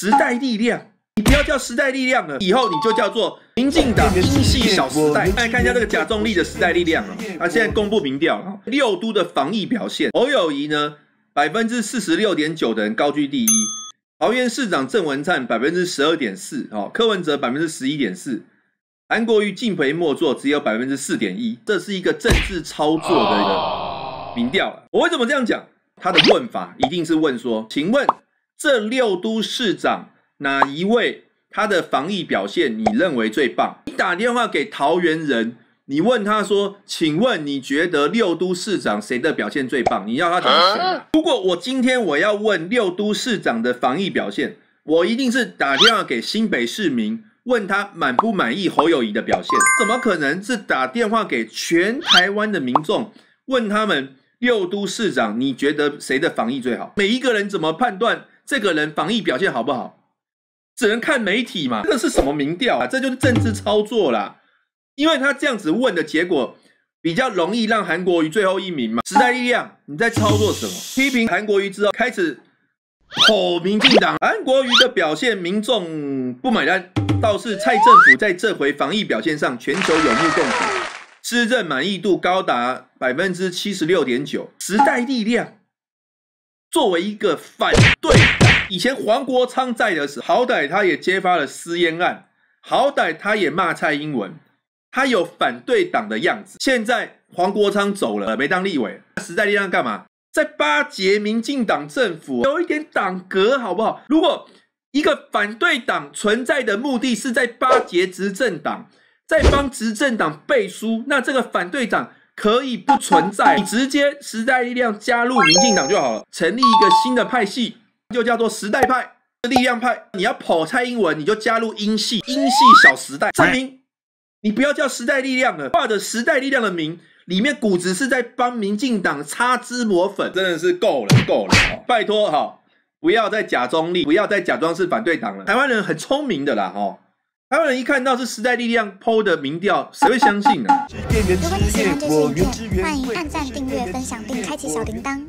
时代力量，你不要叫时代力量了，以后你就叫做民进党英系小时代。来看一下这个假中立的时代力量啊，他现在公布民调六都的防疫表现，侯友谊呢百分之四十六点九的人高居第一，桃园市长郑文灿百分之十二点四，哦，柯文哲百分之十一点四，韩国瑜敬陪莫座只有百分之四点一，这是一个政治操作的一个民调我为什么这样讲？他的问法一定是问说，请问。这六都市长哪一位他的防疫表现你认为最棒？你打电话给桃园人，你问他说：“请问你觉得六都市长谁的表现最棒？”你要他怎么选？如果我今天我要问六都市长的防疫表现，我一定是打电话给新北市民，问他满不满意侯友谊的表现？怎么可能是打电话给全台湾的民众问他们六都市长你觉得谁的防疫最好？每一个人怎么判断？这个人防疫表现好不好？只能看媒体嘛。这是什么民调啊？这就是政治操作啦。因为他这样子问的结果，比较容易让韩国瑜最后一名嘛。时代力量，你在操作什么？批评韩国瑜之后，开始吼民进党。韩国瑜的表现，民众不买单，倒是蔡政府在这回防疫表现上，全球有目共睹，施政满意度高达百分之七十六点九。时代力量作为一个反对。以前黄国昌在的时候，好歹他也揭发了私烟案，好歹他也骂蔡英文，他有反对党的样子。现在黄国昌走了，没当立委，时代力量干嘛？在巴结民进党政府，有一点党格好不好？如果一个反对党存在的目的是在巴结执政党，在帮执政党背书，那这个反对党可以不存在，你直接时代力量加入民进党就好了，成立一个新的派系。就叫做时代派、力量派。你要跑蔡英文，你就加入英系、英系小时代。证明你不要叫时代力量了，挂着时代力量的名，里面骨子是在帮民进党擦脂抹粉。真的是够了，够了！拜托哈，不要再假装立，不要再假装是反对党了。台湾人很聪明的啦哦，台湾人一看到是时代力量抛的民调，谁会相信呢？欢迎按赞、订阅、分享，并开启小铃铛。